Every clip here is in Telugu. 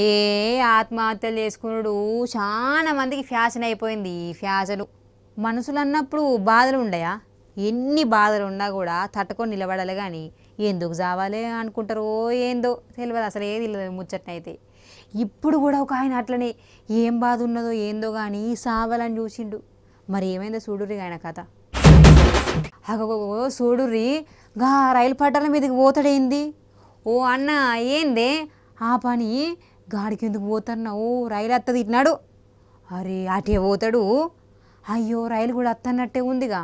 ఏ ఆత్మహత్యలు చేసుకున్నాడు చాలా మందికి ఫ్యాషన్ అయిపోయింది ఈ ఫ్యాషను మనుషులు అన్నప్పుడు బాధలు ఉండయా ఎన్ని బాధలు ఉన్నా కూడా తట్టుకొని నిలబడాలి కానీ ఎందుకు జావాలి అనుకుంటారో ఏందో తెలియదు అసలు ఏది తెలియదు ముచ్చట్నైతే ఇప్పుడు కూడా ఒక ఆయన అట్లనే ఏం బాధ ఉన్నదో ఏందో కానీ సావాలని చూసిండు మరి ఏమైందో చూడురి ఆయన కథ అగో చూడురి గా రైలు పట్టాల మీదకి పోతాడేంది ఓ అన్న ఏందే ఆ పని గాడికి ఎందుకు పోతున్నావు రైలు వస్తుంది ఇట్నాడు అరే అటే పోతాడు అయ్యో రైలు కూడా అత్తన్నట్టే ఉందిగా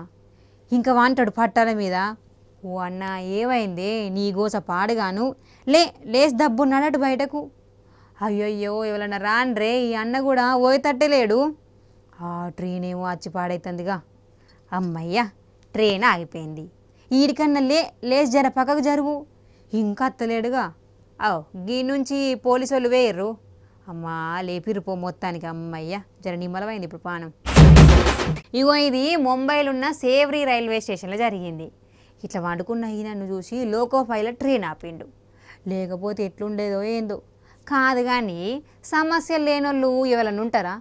ఇంకా వాంటాడు పట్టాల మీద ఓ అన్న ఏమైంది నీ గోస పాడుగాను లే లేస్ దబ్బు ఉన్నాడు బయటకు అయ్యయ్యో ఎవరన్నా రాన్రే ఈ అన్న కూడా తట్టలేడు ఆ ట్రైన్ ఏమో అచ్చి పాడైతుందిగా అమ్మయ్యా ట్రైన్ ఆగిపోయింది ఈడికన్నా లే లేస్ జర పక్కకు జరుగు ఇంకా అత్తలేడుగా అవు గీ నుంచి పోలీసు వాళ్ళు వేయర్రు అమ్మా లేపిరు పో మొత్తానికి అమ్మయ్య జర నిమ్మలమైంది ఇప్పుడు పానం ఇగో ఇది ముంబైలో ఉన్న సేవ్రీ రైల్వే స్టేషన్లో జరిగింది ఇట్లా వండుకున్న ఈ నన్ను చూసి లోకో పైలట్ ట్రైన్ ఆపిండు లేకపోతే ఎట్లుండేదో ఏందో కాదు కానీ సమస్యలు లేనోళ్ళు ఎవరైనా ఉంటారా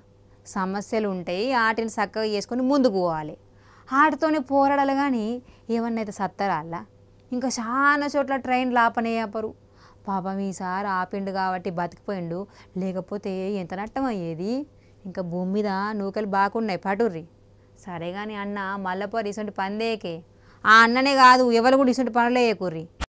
సమస్యలు ఉంటాయి ఆటిని చక్కగా చేసుకొని ముందుకు పోవాలి ఆటితోనే పోరాడాలి కానీ ఏమన్నా అయితే సత్తరాళ్ళ ఇంకా చాలా చోట్ల ట్రైన్లు ఆపరు పాపం ఈసారి ఆపిండు కాబట్టి బతికిపోయిండు లేకపోతే ఎంత నట్టం అయ్యేది ఇంకా భూమి మీద నూకలు బాగున్నాయి పటుర్రి సరే కానీ అన్న మళ్ళపో ఇసుంటి పందేకే ఆ అన్ననే కాదు ఎవరు కూడా ఇసుంటి పనులే ఏకుర్రి